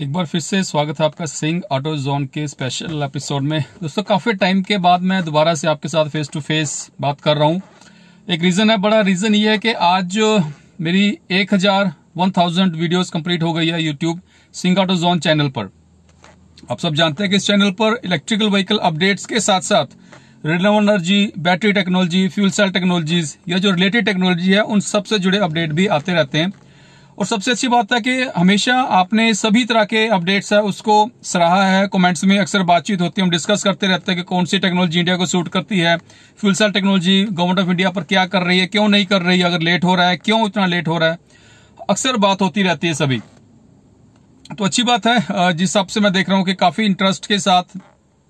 एक बार फिर से स्वागत है आपका सिंह ऑटो जोन के स्पेशल एपिसोड में दोस्तों काफी टाइम के बाद मैं दोबारा से आपके साथ फेस टू फेस बात कर रहा हूँ एक रीजन है बड़ा रीजन ये है कि आज मेरी एक हजार वन थाउजेंड वीडियोज कंप्लीट हो गई है YouTube Singh auto zone channel पर आप सब जानते हैं कि इस चैनल पर इलेक्ट्रिकल व्हीकल अपडेट्स के साथ साथ renewable energy battery technology fuel cell technologies या जो रिलेटेड टेक्नोलॉजी है उन सबसे जुड़े अपडेट भी आते रहते हैं और सबसे अच्छी बात है कि हमेशा आपने सभी तरह के अपडेट्स है उसको सराहा है कमेंट्स में अक्सर बातचीत होती है हम डिस्कस करते रहते हैं कि कौन सी टेक्नोलॉजी इंडिया को सूट करती है fuel cell technology government of India पर क्या कर रही है क्यों नहीं कर रही है अगर लेट हो रहा है क्यों इतना लेट हो रहा है अक्सर बात होती रहती है सभी तो अच्छी बात है जिस हिसाब से मैं देख रहा हूँ कि काफी इंटरेस्ट के साथ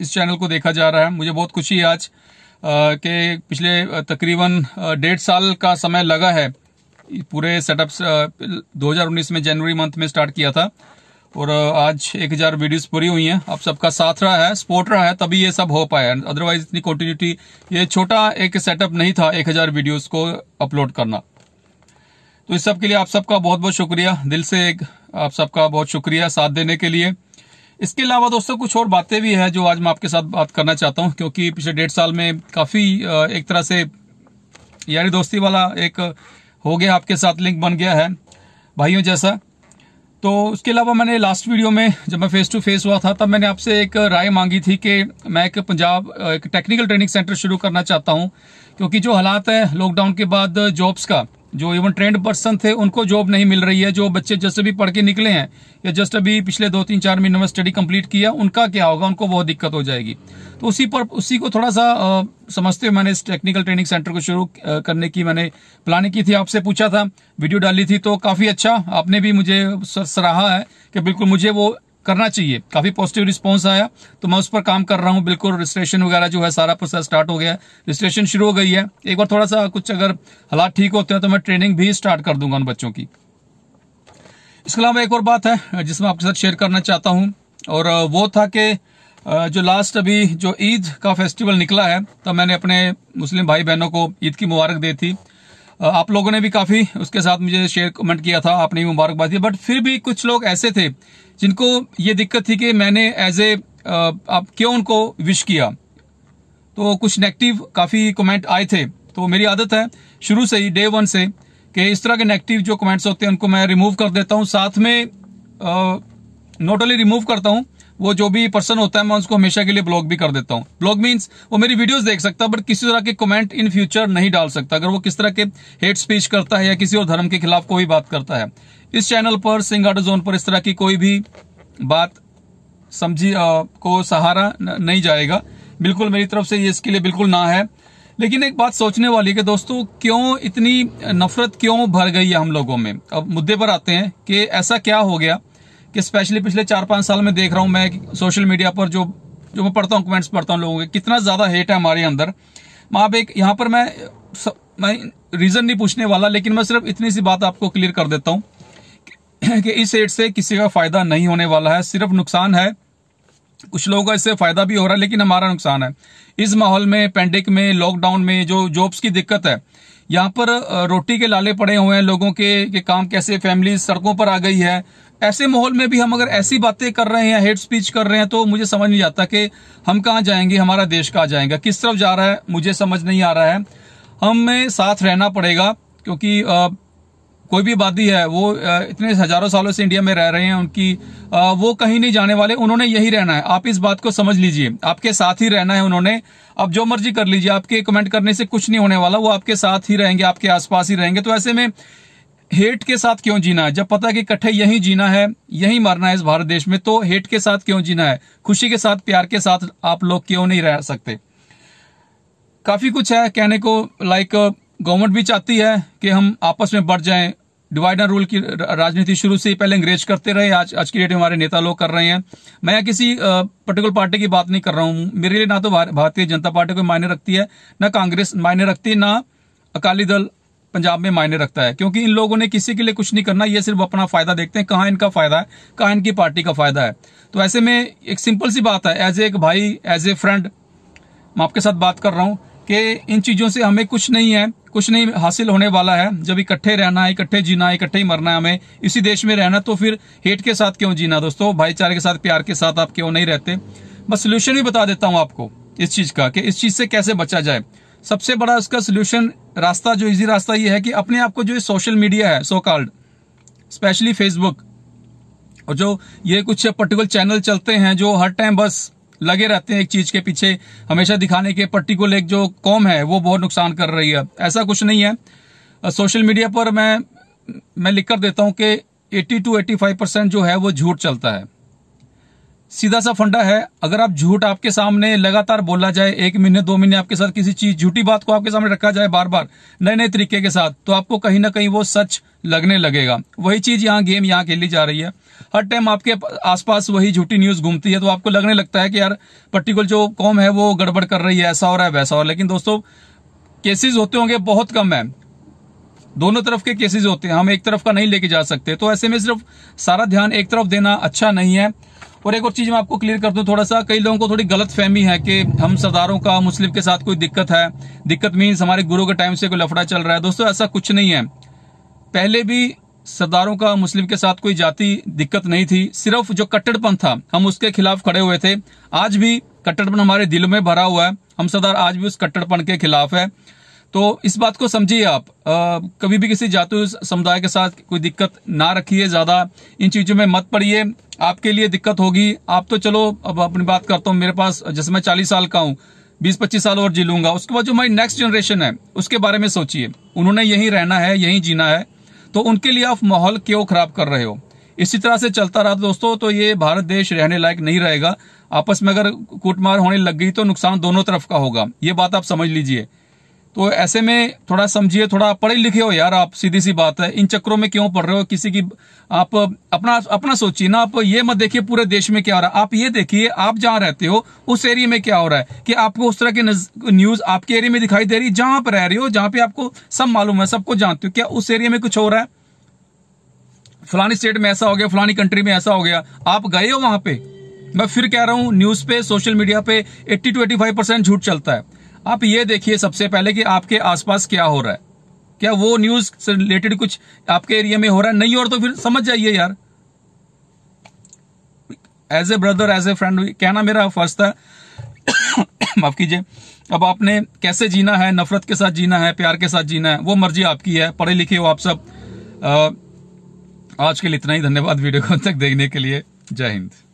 इस चैनल को देखा जा रहा है मुझे बहुत खुशी है आज के पिछले तकरीबन डेढ़ साल का समय लगा है पूरे सेटअप से 2019 में जनवरी मंथ में स्टार्ट किया था और आज 1000 वीडियोस पूरी हुई हैं आप सबका साथ रहा है सपोर्ट रहा है तभी ये सब हो पाया अदरवाइज इतनी कॉन्टिन्यूटी ये छोटा एक सेटअप नहीं था 1000 वीडियोस को अपलोड करना तो इस सब के लिए आप सबका बहुत बहुत शुक्रिया दिल से एक आप सबका बहुत शुक्रिया साथ देने के लिए इसके अलावा दोस्तों कुछ और बातें भी है जो आज मैं आपके साथ बात करना चाहता हूँ क्योंकि पिछले डेढ़ साल में काफ़ी एक तरह से यारी दोस्ती वाला एक हो गया आपके साथ लिंक बन गया है भाइयों जैसा तो उसके अलावा मैंने लास्ट वीडियो में जब मैं फेस टू फेस हुआ था तब मैंने आपसे एक राय मांगी थी कि मैं एक पंजाब एक टेक्निकल ट्रेनिंग सेंटर शुरू करना चाहता हूं क्योंकि जो हालात है लॉकडाउन के बाद जॉब्स का जो इवन ट्रेंड पर्सन थे उनको जॉब नहीं मिल रही है जो बच्चे जस्ट अभी पढ़ के निकले हैं या जस्ट अभी पिछले दो तीन चार महीनों में स्टडी कंप्लीट किया उनका क्या होगा उनको बहुत दिक्कत हो जाएगी तो उसी पर उसी को थोड़ा सा आ, समझते हुए मैंने इस टेक्निकल ट्रेनिंग सेंटर को शुरू करने की मैंने प्लानिंग की थी आपसे पूछा था वीडियो डाली थी तो काफ़ी अच्छा आपने भी मुझे सराहा है कि बिल्कुल मुझे वो करना चाहिए काफी पॉजिटिव रिस्पॉन्स आया तो मैं उस पर काम कर रहा हूँ बिल्कुल रजिस्ट्रेशन वगैरह जो है सारा प्रोसेस स्टार्ट हो गया है रजिस्ट्रेशन शुरू हो गई है एक बार थोड़ा सा कुछ अगर हालात ठीक होते हैं तो मैं ट्रेनिंग भी स्टार्ट कर दूंगा उन बच्चों की इसके अलावा एक और बात है जिसमें आपके साथ शेयर करना चाहता हूँ और वो था कि जो लास्ट अभी जो ईद का फेस्टिवल निकला है तो मैंने अपने मुस्लिम भाई बहनों को ईद की मुबारक दी थी आप लोगों ने भी काफी उसके साथ मुझे शेयर कमेंट किया था आपने भी मुबारकबाद दी बट फिर भी कुछ लोग ऐसे थे जिनको ये दिक्कत थी कि मैंने एज ए आप क्यों उनको विश किया तो कुछ नेगेटिव काफी कमेंट आए थे तो मेरी आदत है शुरू से ही डे वन से कि इस तरह के नेगेटिव जो कमेंट्स होते हैं उनको मैं रिमूव कर देता हूँ साथ में नॉट ओनली रिमूव करता हूँ वो जो भी पर्सन होता है मैं उसको हमेशा के लिए ब्लॉग भी कर देता हूँ ब्लॉग मीन्स वो मेरी वीडियोस देख सकता है बट किसी तरह के कमेंट इन फ्यूचर नहीं डाल सकता अगर वो किस तरह के हेट स्पीच करता है या किसी और धर्म के खिलाफ कोई बात करता है इस चैनल पर आटो जोन पर इस तरह की कोई भी बात समझी को सहारा न, नहीं जाएगा बिल्कुल मेरी तरफ से ये इसके लिए बिल्कुल ना है लेकिन एक बात सोचने वाली कि दोस्तों क्यों इतनी नफरत क्यों भर गई है हम लोगों में अब मुद्दे पर आते हैं कि ऐसा क्या हो गया कि स्पेशली पिछले चार पांच साल में देख रहा हूं मैं सोशल मीडिया पर जो जो मैं पढ़ता हूँ कमेंट्स पढ़ता हूँ लोगों के कितना ज्यादा हेट है हमारे अंदर माँ आप एक यहाँ पर मैं स, मैं रीजन नहीं पूछने वाला लेकिन मैं सिर्फ इतनी सी बात आपको क्लियर कर देता हूँ कि, कि इस हेट से किसी का फायदा नहीं होने वाला है सिर्फ नुकसान है कुछ लोगों का इससे फायदा भी हो रहा है लेकिन हमारा नुकसान है इस माहौल में पेंडिक में लॉकडाउन में जो जॉब्स की दिक्कत है यहाँ पर रोटी के लाले पड़े हुए हैं लोगों के, के काम कैसे फैमिली सड़कों पर आ गई है ऐसे माहौल में भी हम अगर ऐसी बातें कर रहे हैं हेड स्पीच कर रहे हैं तो मुझे समझ नहीं आता कि हम कहाँ जाएंगे हमारा देश कहाँ जाएगा किस तरफ जा रहा है मुझे समझ नहीं आ रहा है हमें साथ रहना पड़ेगा क्योंकि आ, कोई भी आबादी है वो इतने हजारों सालों से इंडिया में रह रहे हैं उनकी वो कहीं नहीं जाने वाले उन्होंने यही रहना है आप इस बात को समझ लीजिए आपके साथ ही रहना है उन्होंने आप जो मर्जी कर लीजिए आपके कमेंट करने से कुछ नहीं होने वाला वो आपके साथ ही रहेंगे आपके आसपास ही रहेंगे तो ऐसे में हेट के साथ क्यों जीना है जब पता है कि इकट्ठे यही जीना है यही मरना है इस भारत देश में तो हेट के साथ क्यों जीना है खुशी के साथ प्यार के साथ आप लोग क्यों नहीं रह सकते काफी कुछ है कहने को लाइक गवर्नमेंट भी चाहती है कि हम आपस में बढ़ जाएं डिवाइडर रूल की राजनीति शुरू से ही पहले अंग्रेज करते रहे आज आज की डेट में हमारे नेता लोग कर रहे हैं मैं किसी पर्टिकुलर पार्टी की बात नहीं कर रहा हूं मेरे लिए ना तो भारतीय जनता पार्टी कोई मायने रखती है ना कांग्रेस मायने रखती है ना अकाली दल पंजाब में मायने रखता है क्योंकि इन लोगों ने किसी के लिए कुछ नहीं करना ये सिर्फ अपना फायदा देखते हैं कहाँ इनका फायदा है कहाँ इनकी पार्टी का फायदा है तो ऐसे में एक सिंपल सी बात है एज ए एक भाई एज ए फ्रेंड मैं आपके साथ बात कर रहा हूँ कि इन चीजों से हमें कुछ नहीं है कुछ नहीं हासिल होने वाला है जब इकट्ठे रहना है इकट्ठे जीना है इकट्ठे ही मरना है हमें इसी देश में रहना तो फिर हेट के साथ क्यों जीना दोस्तों भाईचारे के साथ प्यार के साथ आप क्यों नहीं रहते बस सोल्यूशन भी बता देता हूं आपको इस चीज का कि इस चीज से कैसे बचा जाए सबसे बड़ा इसका सोल्यूशन रास्ता जो इजी रास्ता ये है कि अपने आप को जो सोशल मीडिया है सो कॉल्ड स्पेशली फेसबुक और जो ये कुछ पर्टिकुलर चैनल चलते हैं जो हर टाइम बस लगे रहते हैं एक चीज के पीछे हमेशा दिखाने के पर्टिकुलर एक जो कॉम है वो बहुत नुकसान कर रही है ऐसा कुछ नहीं है सोशल मीडिया पर मैं मैं लिख कर देता हूं कि 80 टू 85 परसेंट जो है वो झूठ चलता है सीधा सा फंडा है अगर आप झूठ आपके सामने लगातार बोला जाए एक महीने दो महीने आपके साथ किसी चीज झूठी बात को आपके सामने रखा जाए बार बार नए नए तरीके के साथ तो आपको कहीं ना कहीं वो सच लगने लगेगा वही चीज यहाँ गेम यहाँ खेली जा रही है हर टाइम आपके आसपास वही झूठी न्यूज घूमती है तो आपको लगने लगता है कि यार पर्टिकुलर जो कॉम है वो गड़बड़ कर रही है ऐसा हो रहा है वैसा हो रहा है लेकिन दोस्तों केसेस होते होंगे बहुत कम है दोनों तरफ के केसेस होते हैं हम एक तरफ का नहीं लेके जा सकते तो ऐसे में सिर्फ सारा ध्यान एक तरफ देना अच्छा नहीं है और एक और चीज मैं आपको क्लियर कर दूं थोड़ा सा कई लोगों को थोड़ी गलत फहमी है कि हम सरदारों का मुस्लिम के साथ कोई दिक्कत है दिक्कत मीन्स हमारे गुरु के टाइम से कोई लफड़ा चल रहा है दोस्तों ऐसा कुछ नहीं है पहले भी सरदारों का मुस्लिम के साथ कोई जाति दिक्कत नहीं थी सिर्फ जो कट्टरपन था हम उसके खिलाफ खड़े हुए थे आज भी कट्टरपन हमारे दिल में भरा हुआ है हम सरदार आज भी उस कट्टरपन के खिलाफ है तो इस बात को समझिए आप आ, कभी भी किसी जातु समुदाय के साथ कोई दिक्कत ना रखिए ज़्यादा इन चीज़ों में मत पड़िए आपके लिए दिक्कत होगी आप तो चलो अब अपनी बात करता हूँ मेरे पास जैसे मैं चालीस साल का हूँ बीस पच्चीस साल और जी लूंगा उसके बाद जो हमारी नेक्स्ट जनरेशन है उसके बारे में सोचिए उन्होंने यही रहना है यही जीना है तो उनके लिए आप माहौल क्यों खराब कर रहे हो इसी तरह से चलता रहा दोस्तों तो ये भारत देश रहने लायक नहीं रहेगा आपस में अगर कूटमार होने लग गई तो नुकसान दोनों तरफ का होगा ये बात आप समझ लीजिए तो ऐसे में थोड़ा समझिए थोड़ा पढ़े लिखे हो यार आप सीधी सी बात है इन चक्करों में क्यों पढ़ रहे हो किसी की आप अपना अपना सोचिए ना आप ये मत देखिए पूरे देश में क्या हो रहा है आप ये देखिए आप जहां रहते हो उस एरिया में क्या हो रहा है कि आपको उस तरह की न्यूज आपके एरिया में दिखाई दे रही है जहां पर रह रही हो जहां पे आपको सब मालूम है सबको जानते हो क्या उस एरिया में कुछ हो रहा है फलानी स्टेट में ऐसा हो गया फलानी कंट्री में ऐसा हो गया आप गए हो वहां पे मैं फिर कह रहा हूं न्यूज पे सोशल मीडिया पे 80 टू 85 परसेंट झूठ चलता है आप ये देखिए सबसे पहले कि आपके आसपास क्या हो रहा है क्या वो न्यूज से रिलेटेड कुछ आपके एरिया में हो रहा है नहीं और तो फिर समझ जाइए यार as a brother as a friend कहना मेरा फर्ज था माफ कीजिए अब आपने कैसे जीना है नफरत के साथ जीना है प्यार के साथ जीना है वो मर्जी आपकी है पढ़े लिखे हो आप सब आ, आज के लिए इतना ही धन्यवाद वीडियो को तक देखने के लिए जय हिंद